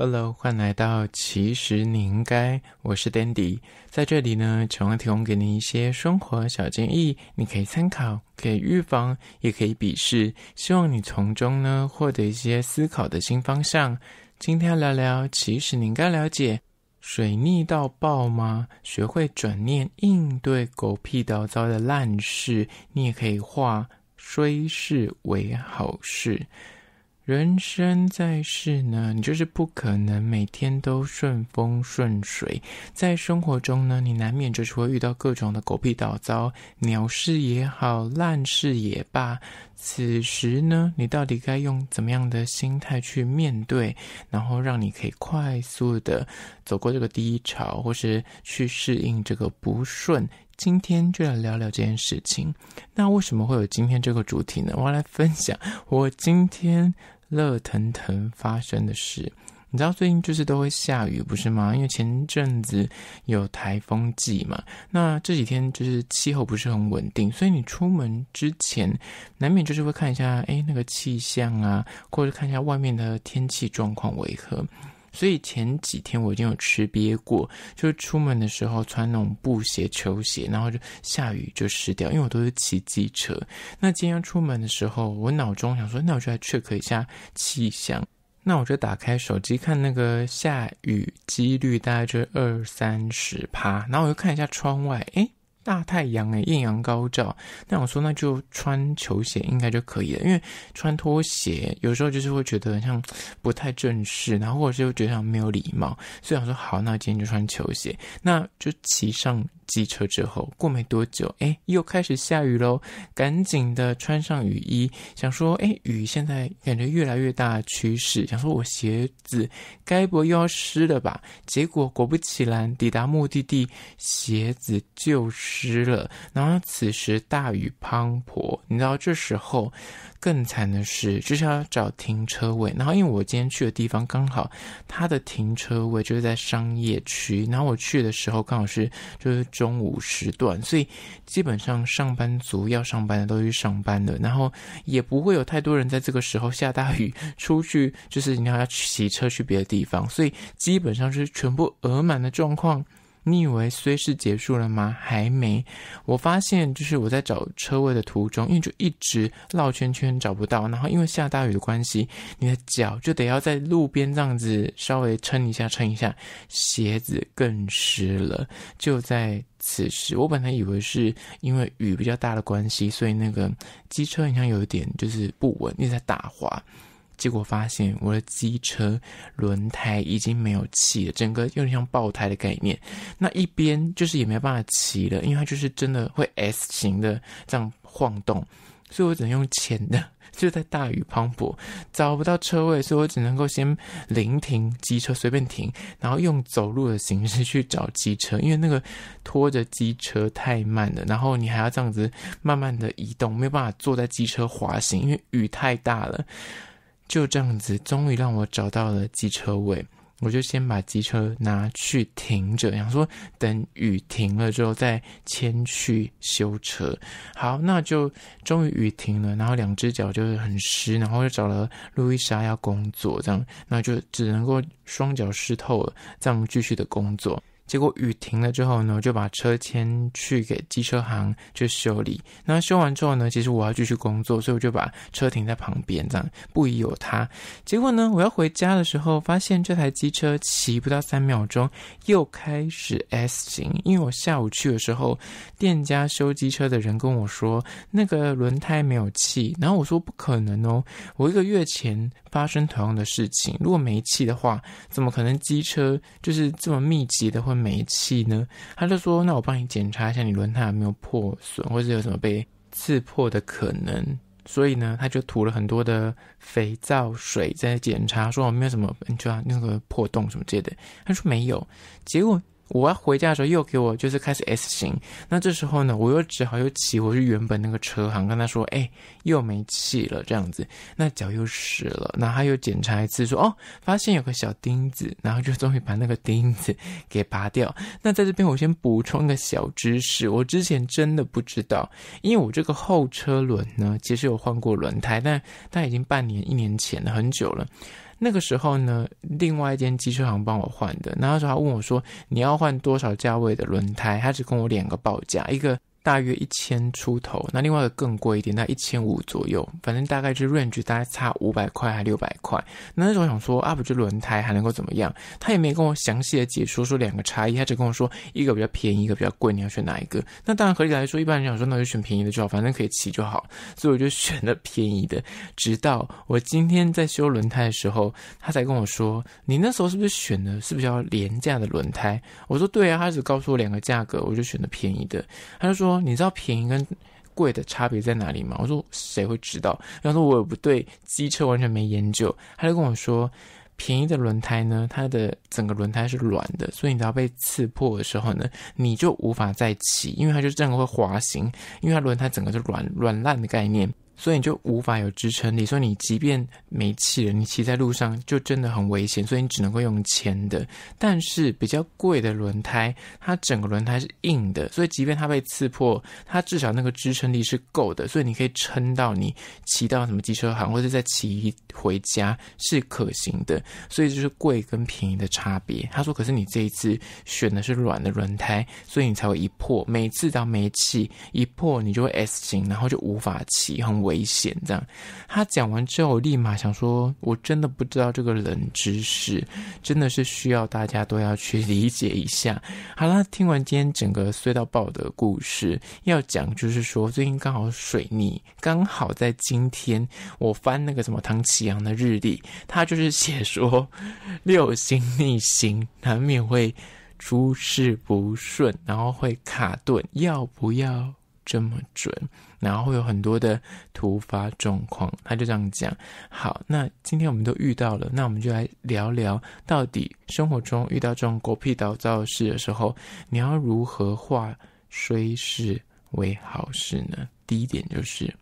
Hello，欢迎来到其实你应该，我是 Dandy，在这里呢，常常提供给你一些生活小建议，你可以参考，可以预防，也可以比视，希望你从中呢获得一些思考的新方向。今天聊聊，其实你应该了解，水逆到爆吗？学会转念应对狗屁倒糟的烂事，你也可以化衰事为好事。人生在世呢，你就是不可能每天都顺风顺水。在生活中呢，你难免就是会遇到各种的狗屁倒糟，鸟事也好，烂事也罢。此时呢，你到底该用怎么样的心态去面对，然后让你可以快速的走过这个低潮，或是去适应这个不顺？今天就来聊聊这件事情。那为什么会有今天这个主题呢？我来分享我今天。热腾腾发生的事，你知道最近就是都会下雨，不是吗？因为前阵子有台风季嘛，那这几天就是气候不是很稳定，所以你出门之前难免就是会看一下，哎，那个气象啊，或者看一下外面的天气状况为何。所以前几天我已经有吃憋过，就是出门的时候穿那种布鞋、球鞋，然后就下雨就湿掉。因为我都是骑机车。那今天出门的时候，我脑中想说，那我就来 check 一下气象。那我就打开手机看那个下雨几率，大概就二三十趴。然后我又看一下窗外，诶。大太阳诶，艳阳高照。那我说那就穿球鞋应该就可以了，因为穿拖鞋有时候就是会觉得像不太正式，然后或者是又觉得像没有礼貌。所以我说好，那今天就穿球鞋，那就骑上。机车之后过没多久，哎，又开始下雨喽！赶紧的穿上雨衣，想说，哎，雨现在感觉越来越大的趋势，想说我鞋子该不会又要湿了吧？结果果不其然，抵达目的地，鞋子就湿了。然后此时大雨滂沱，你知道这时候更惨的是，就是要找停车位。然后因为我今天去的地方刚好，它的停车位就是在商业区，然后我去的时候刚好是就是。中午时段，所以基本上上班族要上班的都去上班了，然后也不会有太多人在这个时候下大雨出去，就是你要要骑车去别的地方，所以基本上就是全部额满的状况。你以为虽是结束了吗？还没。我发现，就是我在找车位的途中，因为就一直绕圈圈找不到。然后因为下大雨的关系，你的脚就得要在路边这样子稍微撑一下、撑一下，鞋子更湿了。就在此时，我本来以为是因为雨比较大的关系，所以那个机车好像有一点就是不稳，一直在打滑。结果发现我的机车轮胎已经没有气了，整个有点像爆胎的概念。那一边就是也没办法骑了，因为它就是真的会 S 型的这样晃动，所以我只能用前的。就在大雨滂沱，找不到车位，所以我只能够先临停机车，随便停，然后用走路的形式去找机车，因为那个拖着机车太慢了，然后你还要这样子慢慢的移动，没有办法坐在机车滑行，因为雨太大了。就这样子，终于让我找到了机车位，我就先把机车拿去停着，想说等雨停了之后再牵去修车。好，那就终于雨停了，然后两只脚就是很湿，然后又找了路易莎要工作，这样那就只能够双脚湿透了，这样继续的工作。结果雨停了之后呢，我就把车牵去给机车行去修理。那修完之后呢，其实我要继续工作，所以我就把车停在旁边，这样不疑有他。结果呢，我要回家的时候，发现这台机车骑不到三秒钟又开始 S 型，因为我下午去的时候，店家修机车的人跟我说那个轮胎没有气，然后我说不可能哦，我一个月前发生同样的事情，如果没气的话，怎么可能机车就是这么密集的会？煤气呢？他就说：“那我帮你检查一下，你轮胎有没有破损，或者有什么被刺破的可能？所以呢，他就涂了很多的肥皂水在检查，说我没有什么，你知那个破洞什么之类的。”他说没有，结果。我要回家的时候，又给我就是开始 S 型。那这时候呢，我又只好又骑回去原本那个车行，跟他说：“哎，又没气了，这样子，那脚又湿了。”然后又检查一次，说：“哦，发现有个小钉子。”然后就终于把那个钉子给拔掉。那在这边，我先补充个小知识，我之前真的不知道，因为我这个后车轮呢，其实有换过轮胎，但但已经半年、一年前了，很久了。那个时候呢，另外一间机车行帮我换的。那时候他问我说：“你要换多少价位的轮胎？”他只跟我两个报价，一个。大约一千出头，那另外一个更贵一点，那一千五左右，反正大概就 range 大概差五百块还六百块。那那时候想说，up 这轮胎还能够怎么样？他也没跟我详细的解说说两个差异，他只跟我说一个比较便宜，一个比较贵，你要选哪一个？那当然合理来说，一般人想说那就选便宜的就好，反正可以骑就好，所以我就选了便宜的。直到我今天在修轮胎的时候，他才跟我说，你那时候是不是选的是比较廉价的轮胎？我说对啊，他只告诉我两个价格，我就选了便宜的。他就说。你知道便宜跟贵的差别在哪里吗？我说谁会知道？然后说我也不对机车完全没研究，他就跟我说，便宜的轮胎呢，它的整个轮胎是软的，所以你只要被刺破的时候呢，你就无法再骑，因为它就这样会滑行，因为它轮胎整个是软软烂的概念。所以你就无法有支撑力，所以你即便没气了，你骑在路上就真的很危险，所以你只能够用铅的，但是比较贵的轮胎，它整个轮胎是硬的，所以即便它被刺破，它至少那个支撑力是够的，所以你可以撑到你骑到什么机车行，或者再骑回家是可行的。所以就是贵跟便宜的差别。他说：“可是你这一次选的是软的轮胎，所以你才会一破，每次当没气一破，你就会 S 型，然后就无法骑。”很。我。危险，这样。他讲完之后，立马想说：“我真的不知道这个冷知识，真的是需要大家都要去理解一下。”好了，听完今天整个隧道报的故事，要讲就是说，最近刚好水逆，刚好在今天，我翻那个什么唐启阳的日历，他就是写说六星逆行难免会诸事不顺，然后会卡顿，要不要？这么准，然后会有很多的突发状况，他就这样讲。好，那今天我们都遇到了，那我们就来聊聊，到底生活中遇到这种狗屁倒灶的事的时候，你要如何化衰事为好事呢？第一点就是。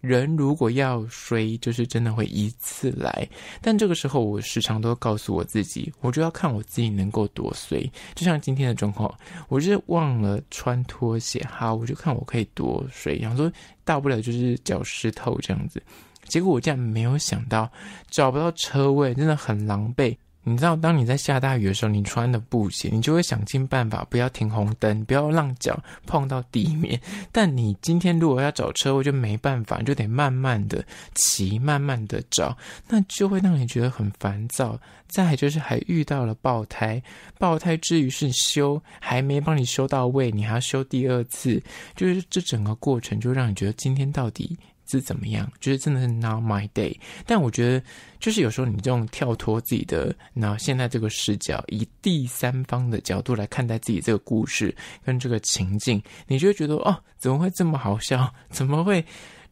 人如果要衰，就是真的会一次来。但这个时候，我时常都告诉我自己，我就要看我自己能够多衰。就像今天的状况，我就是忘了穿拖鞋，好，我就看我可以多衰。想说大不了就是脚湿透这样子，结果我竟然没有想到找不到车位，真的很狼狈。你知道，当你在下大雨的时候，你穿的布鞋，你就会想尽办法不要停红灯，不要让脚碰到地面。但你今天如果要找车位，就没办法，你就得慢慢的骑，慢慢的找，那就会让你觉得很烦躁。再就是还遇到了爆胎，爆胎之余是修，还没帮你修到位，你还要修第二次，就是这整个过程就让你觉得今天到底。是怎么样？就是真的是 not my day。但我觉得，就是有时候你这种跳脱自己的，那现在这个视角，以第三方的角度来看待自己这个故事跟这个情境，你就会觉得哦，怎么会这么好笑？怎么会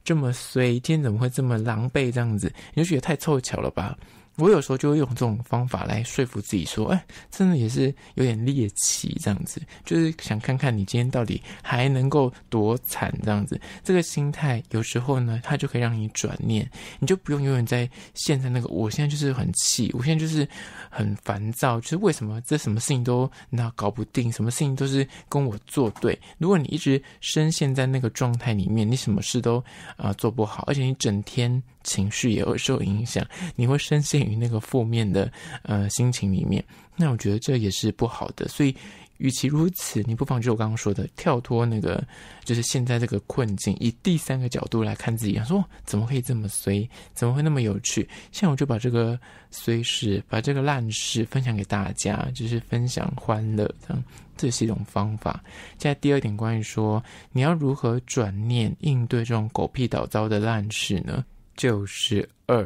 这么衰？天怎么会这么狼狈？这样子，你就觉得太凑巧了吧。我有时候就会用这种方法来说服自己，说：“哎，真的也是有点猎奇这样子，就是想看看你今天到底还能够多惨这样子。”这个心态有时候呢，它就可以让你转念，你就不用永远在现在那个。我现在就是很气，我现在就是很烦躁，就是为什么这什么事情都那搞不定，什么事情都是跟我作对。如果你一直深陷在那个状态里面，你什么事都啊做不好，而且你整天。情绪也会受影响，你会深陷于那个负面的呃心情里面。那我觉得这也是不好的。所以，与其如此，你不妨就我刚刚说的，跳脱那个，就是现在这个困境，以第三个角度来看自己，说怎么可以这么随，怎么会那么有趣？现在我就把这个随事，把这个烂事分享给大家，就是分享欢乐，这样这是一种方法。现在第二点，关于说你要如何转念应对这种狗屁倒糟的烂事呢？就是二，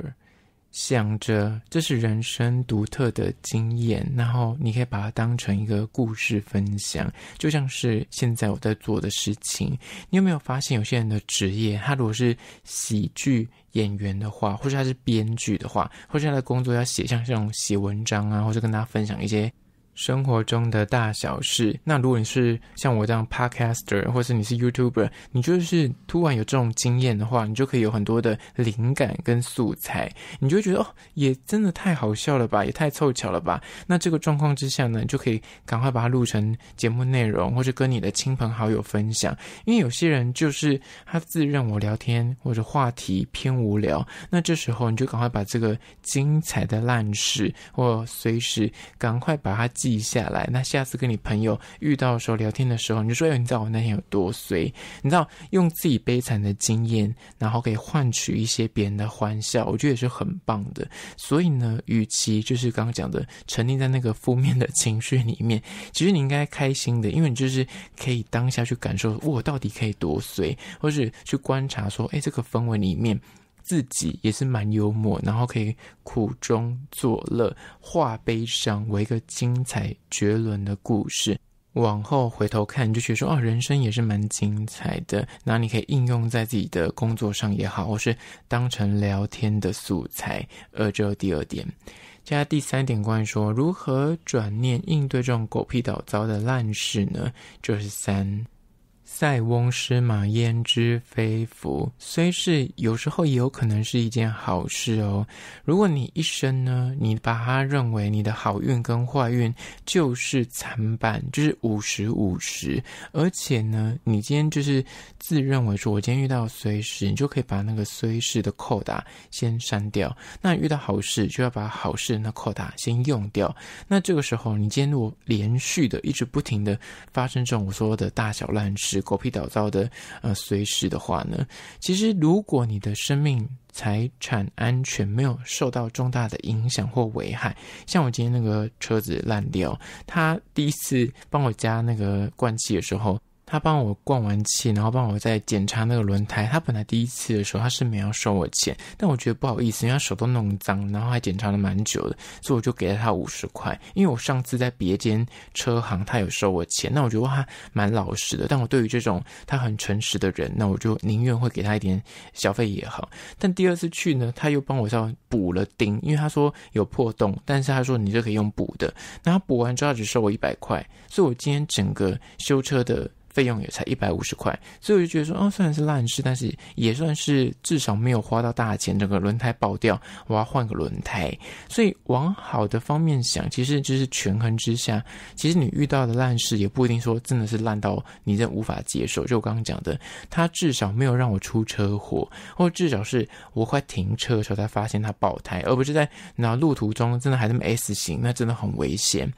想着这是人生独特的经验，然后你可以把它当成一个故事分享，就像是现在我在做的事情。你有没有发现，有些人的职业，他如果是喜剧演员的话，或者他是编剧的话，或者他的工作要写像这种写文章啊，或者跟大家分享一些。生活中的大小事，那如果你是像我这样 podcaster，或是你是 YouTuber，你就是突然有这种经验的话，你就可以有很多的灵感跟素材。你就觉得哦，也真的太好笑了吧，也太凑巧了吧。那这个状况之下呢，你就可以赶快把它录成节目内容，或者跟你的亲朋好友分享。因为有些人就是他自认我聊天或者话题偏无聊，那这时候你就赶快把这个精彩的烂事或随时赶快把它。记下来，那下次跟你朋友遇到的时候，聊天的时候，你就说：“哎，你知道我那天有多衰？你知道用自己悲惨的经验，然后可以换取一些别人的欢笑，我觉得也是很棒的。所以呢，与其就是刚刚讲的，沉溺在那个负面的情绪里面，其实你应该开心的，因为你就是可以当下去感受我到底可以多衰，或是去观察说，哎，这个氛围里面。”自己也是蛮幽默，然后可以苦中作乐，化悲伤为一个精彩绝伦的故事。往后回头看，就觉得说，哦，人生也是蛮精彩的。那你可以应用在自己的工作上也好，或是当成聊天的素材。而这第二点，接下来第三点，关于说如何转念应对这种狗屁倒糟的烂事呢？就是三。塞翁失马，焉知非福？虽是有时候也有可能是一件好事哦。如果你一生呢，你把它认为你的好运跟坏运就是惨板，就是五十五十。而且呢，你今天就是自认为说我今天遇到随时，你就可以把那个随时的扣打先删掉。那遇到好事就要把好事那扣打先用掉。那这个时候，你今天如果连续的一直不停的发生这种我说的大小烂事。狗屁倒灶的，呃，随时的话呢，其实如果你的生命、财产安全没有受到重大的影响或危害，像我今天那个车子烂掉，他第一次帮我加那个灌气的时候。他帮我灌完气，然后帮我在检查那个轮胎。他本来第一次的时候他是没有收我钱，但我觉得不好意思，因为他手都弄脏，然后还检查了蛮久的，所以我就给了他五十块。因为我上次在别间车行，他有收我钱，那我觉得他蛮老实的。但我对于这种他很诚实的人，那我就宁愿会给他一点小费也好。但第二次去呢，他又帮我要补了钉，因为他说有破洞，但是他说你这可以用补的。那他补完之后只收我一百块，所以我今天整个修车的。费用也才一百五十块，所以我就觉得说，哦，虽然是烂事，但是也算是至少没有花到大钱。整个轮胎爆掉，我要换个轮胎，所以往好的方面想，其实就是权衡之下，其实你遇到的烂事也不一定说真的是烂到你无法接受。就我刚刚讲的，它至少没有让我出车祸，或至少是我快停车的时候才发现它爆胎，而不是在那路途中真的还那么 S 型，那真的很危险。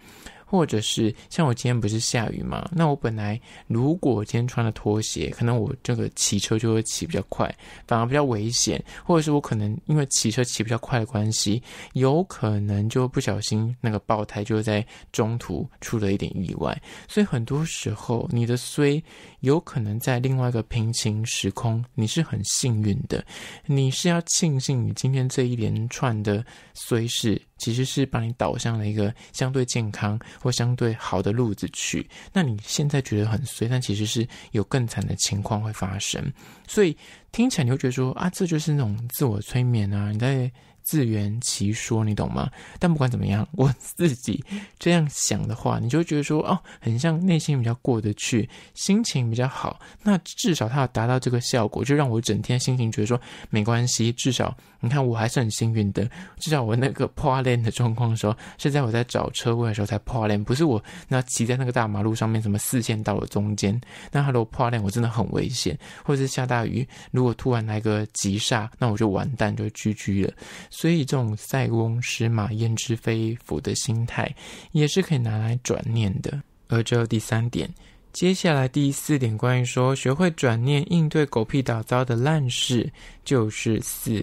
或者是像我今天不是下雨嘛？那我本来如果今天穿了拖鞋，可能我这个骑车就会骑比较快，反而比较危险。或者是我可能因为骑车骑比较快的关系，有可能就不小心那个爆胎，就在中途出了一点意外。所以很多时候你的虽。有可能在另外一个平行时空，你是很幸运的，你是要庆幸你今天这一连串的衰事，其实是把你导向了一个相对健康或相对好的路子去。那你现在觉得很衰，但其实是有更惨的情况会发生。所以听起来你会觉得说啊，这就是那种自我催眠啊，你在。自圆其说，你懂吗？但不管怎么样，我自己这样想的话，你就觉得说哦，很像内心比较过得去，心情比较好。那至少他要达到这个效果，就让我整天心情觉得说没关系。至少你看我还是很幸运的。至少我那个破链的状况的时候，是在我在找车位的时候才破链，不是我那骑在那个大马路上面什么四线道的中间那它如果破链，我真的很危险。或者是下大雨，如果突然来个急刹，那我就完蛋，就 GG 了。所以，这种塞翁失马焉知非福的心态，也是可以拿来转念的。而这第三点，接下来第四点，关于说学会转念应对狗屁倒遭的烂事，就是四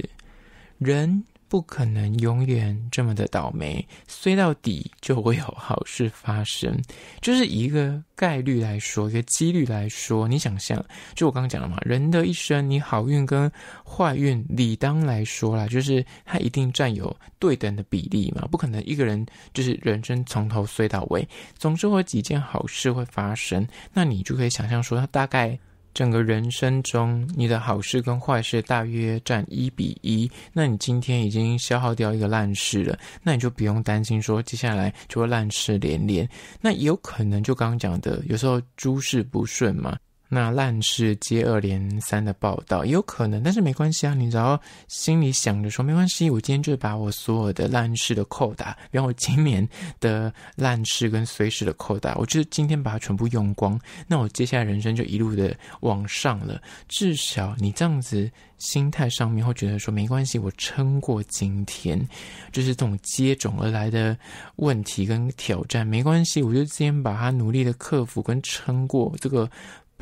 人。不可能永远这么的倒霉，衰到底就会有好事发生。就是一个概率来说，一个几率来说，你想象，就我刚刚讲了嘛，人的一生，你好运跟坏运，理当来说啦，就是它一定占有对等的比例嘛，不可能一个人就是人生从头碎到尾，总是有几件好事会发生，那你就可以想象说，它大概。整个人生中，你的好事跟坏事大约占一比一。那你今天已经消耗掉一个烂事了，那你就不用担心说接下来就会烂事连连。那有可能就刚刚讲的，有时候诸事不顺嘛。那烂事接二连三的报道也有可能，但是没关系啊！你只要心里想着说没关系，我今天就把我所有的烂事的扣打，比方我今年的烂事跟随时的扣打，我就是今天把它全部用光，那我接下来人生就一路的往上了。至少你这样子心态上面会觉得说没关系，我撑过今天，就是这种接踵而来的问题跟挑战，没关系，我就今天把它努力的克服跟撑过这个。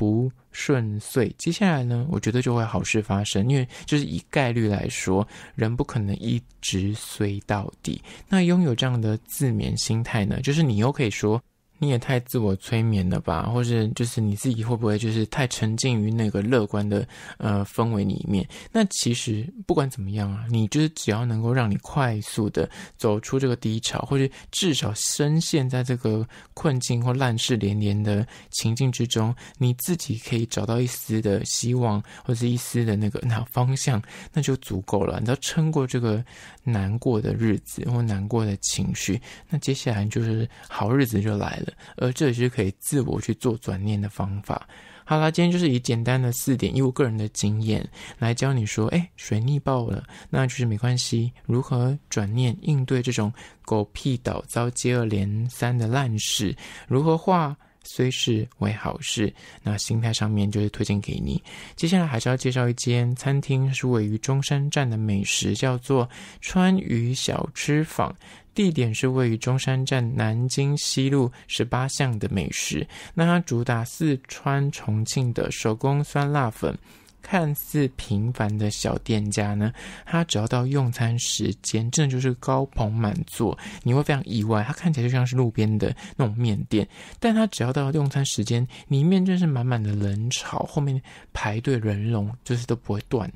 不顺遂，接下来呢？我觉得就会好事发生，因为就是以概率来说，人不可能一直衰到底。那拥有这样的自勉心态呢，就是你又可以说。你也太自我催眠了吧？或者就是你自己会不会就是太沉浸于那个乐观的呃氛围里面？那其实不管怎么样啊，你就是只要能够让你快速的走出这个低潮，或者至少深陷在这个困境或烂事连连的情境之中，你自己可以找到一丝的希望或者一丝的那个那方向，那就足够了。你只要撑过这个难过的日子或难过的情绪，那接下来就是好日子就来了。而这也是可以自我去做转念的方法。好啦，今天就是以简单的四点，以我个人的经验来教你说：哎，水逆爆了，那就是没关系。如何转念应对这种狗屁倒遭接二连三的烂事？如何化虽是为好事？那心态上面就是推荐给你。接下来还是要介绍一间餐厅，是位于中山站的美食，叫做川渝小吃坊。地点是位于中山站南京西路十八巷的美食，那它主打四川重庆的手工酸辣粉。看似平凡的小店家呢，它只要到用餐时间，真的就是高朋满座。你会非常意外，它看起来就像是路边的那种面店，但它只要到用餐时间，里面真是满满的人潮，后面排队人龙就是都不会断。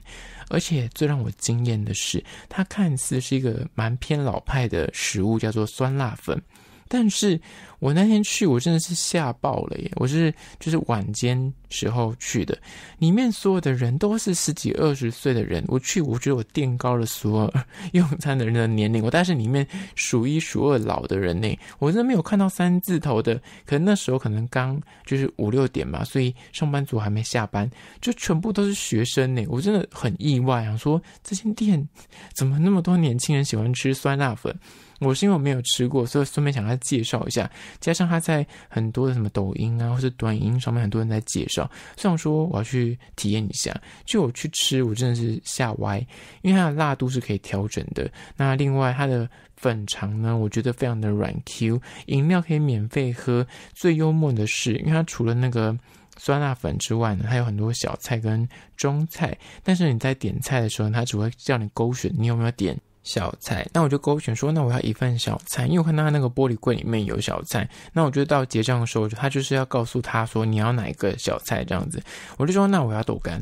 而且最让我惊艳的是，它看似是一个蛮偏老派的食物，叫做酸辣粉。但是我那天去，我真的是吓爆了耶！我是就是晚间。时候去的，里面所有的人都是十几二十岁的人。我去，我觉得我垫高了所有用餐的人的年龄。我但是里面数一数二老的人呢，我真的没有看到三字头的。可能那时候可能刚就是五六点嘛，所以上班族还没下班，就全部都是学生呢。我真的很意外啊，说这间店怎么那么多年轻人喜欢吃酸辣粉？我是因为我没有吃过，所以顺便想要介绍一下。加上他在很多的什么抖音啊，或是短音上面，很多人在介绍。虽然说我要去体验一下，就我去吃，我真的是吓歪，因为它的辣度是可以调整的。那另外它的粉肠呢，我觉得非常的软 Q，饮料可以免费喝。最幽默的是，因为它除了那个酸辣粉之外，呢，还有很多小菜跟中菜，但是你在点菜的时候，它只会叫你勾选，你有没有点？小菜，那我就勾选说，那我要一份小菜，因为我看到他那个玻璃柜里面有小菜，那我就到结账的时候，他就是要告诉他说你要哪一个小菜这样子，我就说那我要豆干，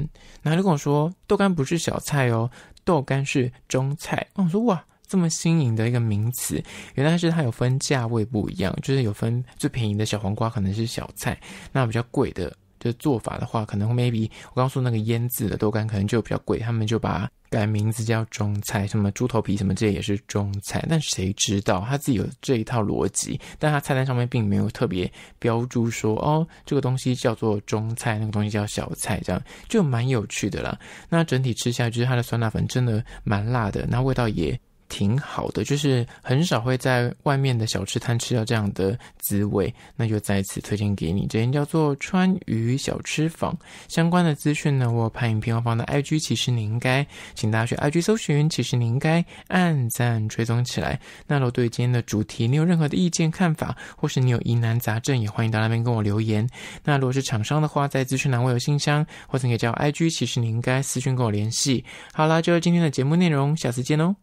然后他跟我说豆干不是小菜哦，豆干是中菜，我说哇，这么新颖的一个名词，原来是它有分价位不一样，就是有分最便宜的小黄瓜可能是小菜，那比较贵的。的做法的话，可能 maybe 我刚说那个腌制的豆干可能就比较贵，他们就把改名字叫中菜，什么猪头皮什么这也是中菜，但谁知道他自己有这一套逻辑，但他菜单上面并没有特别标注说哦这个东西叫做中菜，那个东西叫小菜，这样就蛮有趣的啦。那整体吃下来，就是它的酸辣粉真的蛮辣的，那味道也。挺好的，就是很少会在外面的小吃摊吃到这样的滋味，那就再次推荐给你。这间叫做川渝小吃坊相关的资讯呢，我拍影片方的 I G 其实你应该，请大家去 I G 搜寻，其实你应该按赞追踪起来。那如果对今天的主题你有任何的意见看法，或是你有疑难杂症，也欢迎到那边跟我留言。那如果是厂商的话，在资讯栏我有信箱，或者可以叫 I G 其实你应该私讯跟我联系。好啦，就是今天的节目内容，下次见哦。